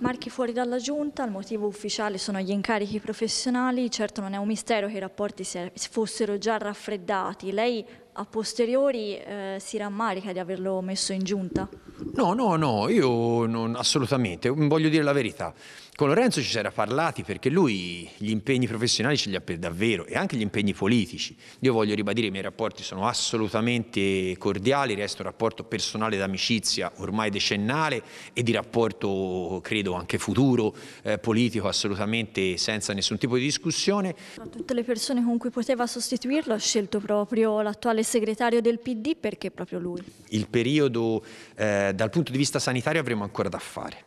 Marchi fuori dalla giunta, il motivo ufficiale sono gli incarichi professionali, certo non è un mistero che i rapporti fossero già raffreddati. Lei a posteriori eh, si rammarica di averlo messo in giunta? No, no, no, io non, assolutamente, mm, voglio dire la verità. Con Lorenzo ci si era parlati perché lui gli impegni professionali ce li ha per davvero e anche gli impegni politici. Io voglio ribadire i miei rapporti sono assolutamente cordiali, resta un rapporto personale d'amicizia ormai decennale e di rapporto, credo, anche futuro, eh, politico, assolutamente senza nessun tipo di discussione. A tutte le persone con cui poteva sostituirlo ha scelto proprio l'attuale segretario del PD perché proprio lui? Il periodo eh, dal punto di vista sanitario avremo ancora da fare.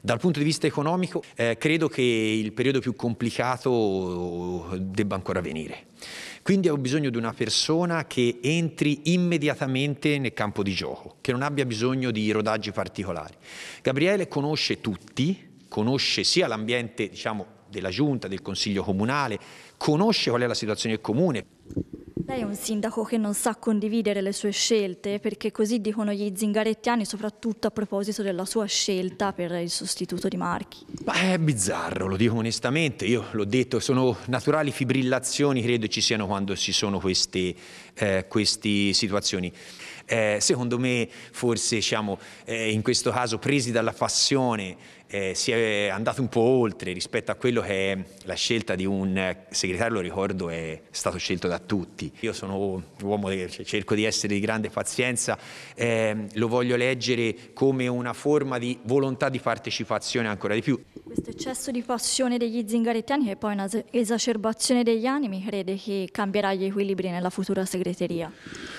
Dal punto di vista economico eh, credo che il periodo più complicato eh, debba ancora venire. Quindi ho bisogno di una persona che entri immediatamente nel campo di gioco, che non abbia bisogno di rodaggi particolari. Gabriele conosce tutti, conosce sia l'ambiente diciamo, della giunta, del consiglio comunale, conosce qual è la situazione del comune. Lei è un sindaco che non sa condividere le sue scelte, perché così dicono gli zingarettiani, soprattutto a proposito della sua scelta per il sostituto di Marchi. Ma è bizzarro, lo dico onestamente, io l'ho detto, sono naturali fibrillazioni, credo ci siano quando ci sono queste, eh, queste situazioni. Eh, secondo me forse diciamo, eh, in questo caso presi dalla passione eh, si è andato un po' oltre rispetto a quello che è la scelta di un segretario, lo ricordo, è stato scelto da tutti. Io sono un uomo che cerco di essere di grande pazienza, eh, lo voglio leggere come una forma di volontà di partecipazione ancora di più. Questo eccesso di passione degli zingarettiani che poi è una degli animi crede che cambierà gli equilibri nella futura segreteria?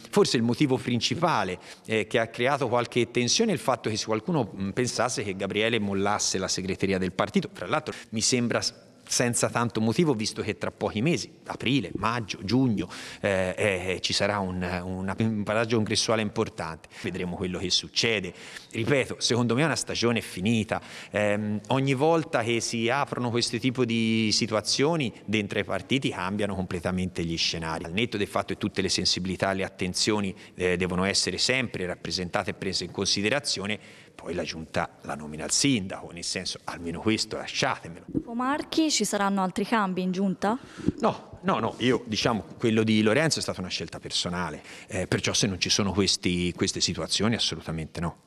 Forse il motivo principale eh, che ha creato qualche tensione è il fatto che qualcuno pensasse che Gabriele mollasse la segreteria del partito. Fra l'altro mi sembra senza tanto motivo, visto che tra pochi mesi, aprile, maggio, giugno, eh, eh, eh ci sarà un, un, un paraggio congressuale importante. Vedremo quello che succede. Ripeto, secondo me è una stagione finita. Eh, ogni volta che si aprono questo tipo di situazioni dentro i partiti cambiano completamente gli scenari. Al netto del fatto che tutte le sensibilità e le attenzioni eh, devono essere sempre rappresentate e prese in considerazione, poi la giunta la nomina al sindaco, nel senso almeno questo lasciatemelo. Marchi, ci saranno altri cambi in giunta? No, no, no, io diciamo quello di Lorenzo è stata una scelta personale, eh, perciò se non ci sono questi, queste situazioni assolutamente no.